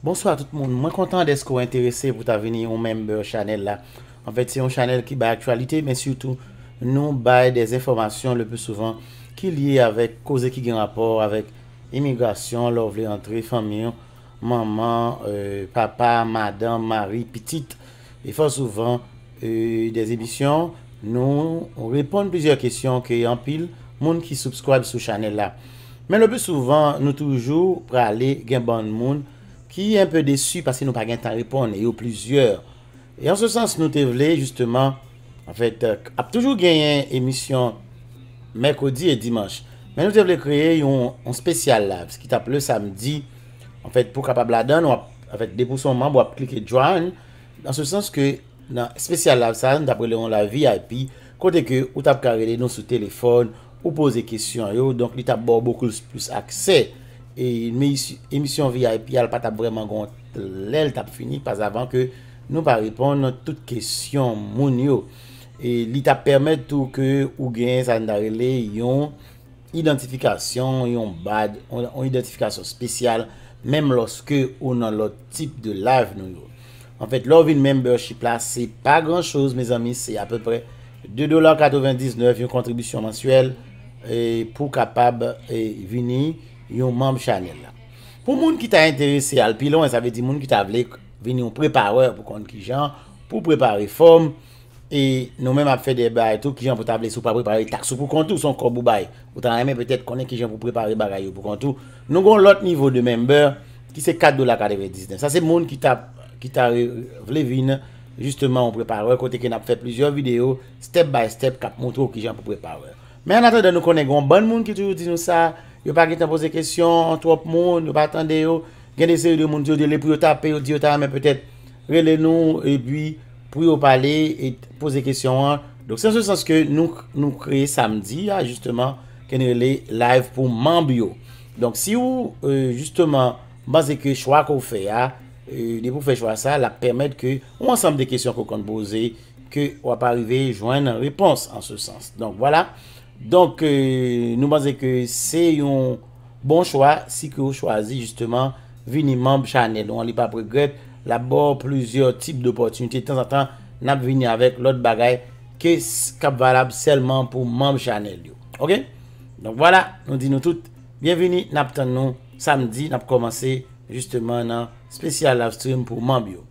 Bonsoir tout moun, mwen kontan de skou interese pou ta veni ou menbe chanel la. En fèt, se yon chanel ki bay aktualite, men sutou nou bay de zè informasyon le pou souvan ki liye avèk koze ki gen rapor avèk imigrasyon, lòv lè antre, famyon, maman, papa, madan, mari, pitit. E fò souvan, de zè emisyon, nou repon plizè kèsyon ke yon pil moun ki soubskwab sou chanel la. Men le pou souvan, nou toujou pralè gen ban moun. Ki yon pe desu pasi nou pa gen tan ripon, yon yo plizyeur. En se sens nou te vle, justeman, ap euh, toujou genyen emisyon Merkodi et Dimanche. Men nou te vle kreye yon spesyal lab, ski tap le samdi. En fet pou kapab la dan, ou ap depouson man, ou ap klike Dran. En se sens ke nan spesyal lab san, tap rele yon la VIP. Kote ke ou tap karele nou sou telefon, ou pose kesyon yo. Donk li tap bo bo kous plus aksey. E misyon VIP al pat ap breman gont lèl tap fini pas avan ke nou pa repon nan tout kesyon moun yo. E li tap permet tou ke ou gen zandarele yon identifikasyon, yon bad, yon identifikasyon spesyal, menm loske ou nan lot tip de live nou yo. En fèt, love in membership la, se pa gran chouz, me zami, se a peu pre, 2 dolar 99 yon kontribisyon mensuel pou kapab vini. yon mamb chanel la. Pou moun ki ta interese al pilon, e sa ve di moun ki ta vle vini yon prepareur pou konti ki jan, pou prepare form, e nou men ap fe debay tout ki jan pou table sou pa prepare taksou pou konti ou son kobou bay, ou tan reme petet konen ki jan pou prepare bagay ou pou konti, nou gon lot nivou de member ki se 4 dola kadeve diznen. Sa se moun ki ta vle vin, justement, yon prepareur kote ke nap fe plizyon video step by step kap moun tou ki jan pou prepareur. Men an ato da nou konen gon ban moun ki tou yon dis nou sa, yo pa getan pose kestyon, an tou ap moun, yo pa atan de yo, gen dese yo de moun, diyo de le pou yo tape, diyo ta, men petèt rele nou, e bi pou yo pale, pose kestyon an, donc se an se sens ke nou kreye samedi, a justeman, ken rele live pou man bio, donc si ou, justement, base ke chwa ko fe, a, ne pou fe chwa sa, la permette ke ou ansam de kestyon ko kon pose, ke ou ap arrive joan nan repons, an se sens, donc voilà, Donk nou banze ke se yon bon chwa si ke ou chwazi justeman vini mamb chanel. Donk an li pa pregret la bo pluzior tip de opotunite. Tan sa tan nap vini avek lot bagay ke kap valab selman pou mamb chanel yo. Ok? Donk wala nou di nou tout. Bienveni nap tan nou samdi nap komanse justeman nan spesyal avstrim pou mamb yo.